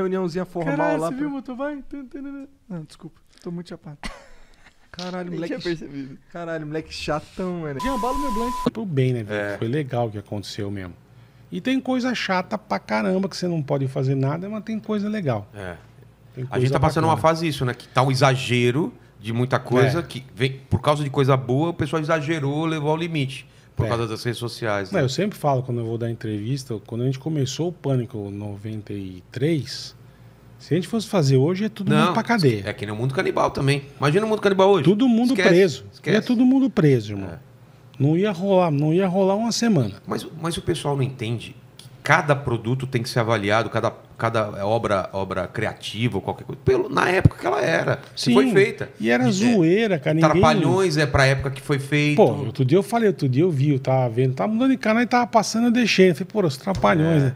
reuniãozinha formal Caralho, lá. Você pra... viu motoboy? Não, desculpa. Tô muito chapado. Caralho, moleque. Tinha percebido. Caralho, moleque chatão, mano. Gambalo meu blank. bem, né, velho? É. Foi legal o que aconteceu mesmo. E tem coisa chata pra caramba que você não pode fazer nada, mas tem coisa legal. É. Tem coisa a gente tá passando bacana. uma fase isso, né? Que tá um exagero de muita coisa é. que vem por causa de coisa boa, o pessoal exagerou, levou ao limite. Por é. causa das redes sociais. Né? Não, eu sempre falo quando eu vou dar entrevista, quando a gente começou o Pânico 93, se a gente fosse fazer hoje, é todo mundo pra cadeia. É que no mundo canibal também. Imagina o mundo canibal hoje. Todo mundo esquece, preso. É esquece. Ia todo mundo preso, irmão. É. Não ia rolar, não ia rolar uma semana. Mas, mas o pessoal não entende cada produto tem que ser avaliado, cada, cada obra, obra criativa ou qualquer coisa, pelo, na época que ela era, Sim, que foi feita. E era é, zoeira, cara. Ninguém... Trapalhões é pra época que foi feito. Pô, outro dia eu falei, outro dia eu vi, eu tava vendo, tava mudando de canal e tava passando, eu deixei. Eu falei, pô, os trapalhões, é. né?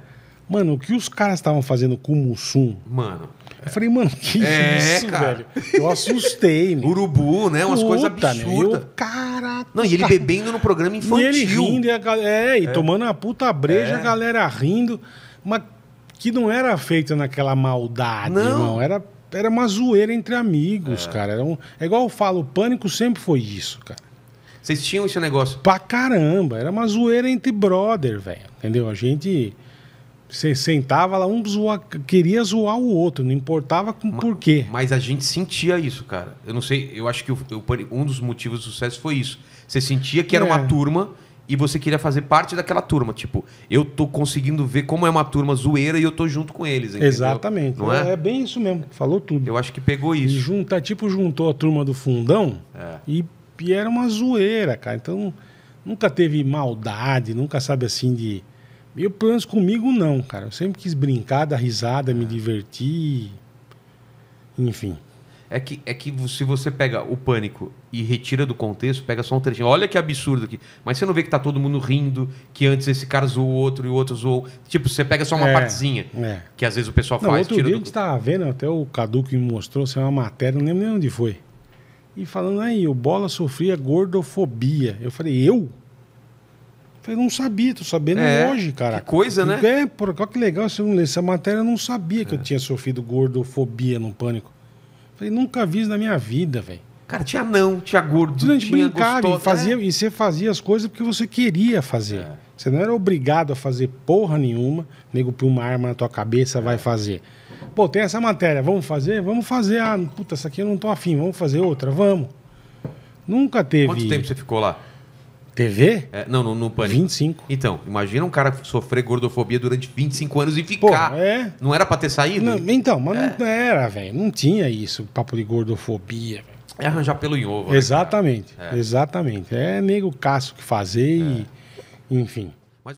Mano, o que os caras estavam fazendo com o Mussum? Mano. Eu falei, mano, que é, isso, cara. velho? Eu assustei, mano. Urubu, né? Umas coisas absurdas. Né? Caraca. Não, e ele bebendo no programa infantil. E ele rindo, e a, é, e é. tomando uma puta breja, é. a galera rindo. Mas que não era feito naquela maldade, não. irmão. Era, era uma zoeira entre amigos, é. cara. Era um, é igual eu falo, o pânico sempre foi isso, cara. Vocês tinham esse negócio? Pra caramba. Era uma zoeira entre brother, velho. Entendeu? A gente... Você sentava lá, um zoa, queria zoar o outro, não importava com quê Mas a gente sentia isso, cara. Eu não sei, eu acho que eu, eu, um dos motivos do sucesso foi isso. Você sentia que era é. uma turma e você queria fazer parte daquela turma. Tipo, eu tô conseguindo ver como é uma turma zoeira e eu tô junto com eles. Entendeu? Exatamente. Não é? é bem isso mesmo. Falou tudo. Eu acho que pegou isso. E junta, tipo, juntou a turma do fundão é. e, e era uma zoeira, cara. Então, nunca teve maldade, nunca sabe assim de meu plano comigo, não, cara. Eu sempre quis brincar, dar risada, me divertir. Enfim. É que, é que se você pega o pânico e retira do contexto, pega só um trechinho. Olha que absurdo aqui. Mas você não vê que tá todo mundo rindo, que antes esse cara zoou o outro e o outro zoou. Tipo, você pega só uma é, partezinha. É. Que às vezes o pessoal não, faz. Outro tira dia do... a gente tava vendo, até o Cadu que me mostrou, se é uma matéria, não lembro nem onde foi. E falando aí, o Bola sofria gordofobia. Eu falei, eu? Falei, não sabia, tô sabendo é, hoje, cara. Que coisa, né? É, por que legal essa matéria, eu não sabia que é. eu tinha sofrido gordofobia no pânico. Falei, nunca vi isso na minha vida, velho. Cara, tinha não, tinha gordo, tinha brincava, gostoso, e, fazia, é. e você fazia as coisas porque você queria fazer. É. Você não era obrigado a fazer porra nenhuma. Nego põe uma arma na tua cabeça, vai é. fazer. Pô, tem essa matéria, vamos fazer? Vamos fazer. Ah, puta, essa aqui eu não tô afim, vamos fazer outra, vamos. Nunca teve. Quanto tempo você ficou lá? TV? É, não, no, no Pânico. 25. Então, imagina um cara sofrer gordofobia durante 25 anos e ficar. Pô, é. Não era pra ter saído? Não, então, mas é. não era, velho. Não tinha isso, papo de gordofobia. É arranjar pelo em ovo. Né, exatamente, né, exatamente. É nego caço que fazer e... É. Enfim.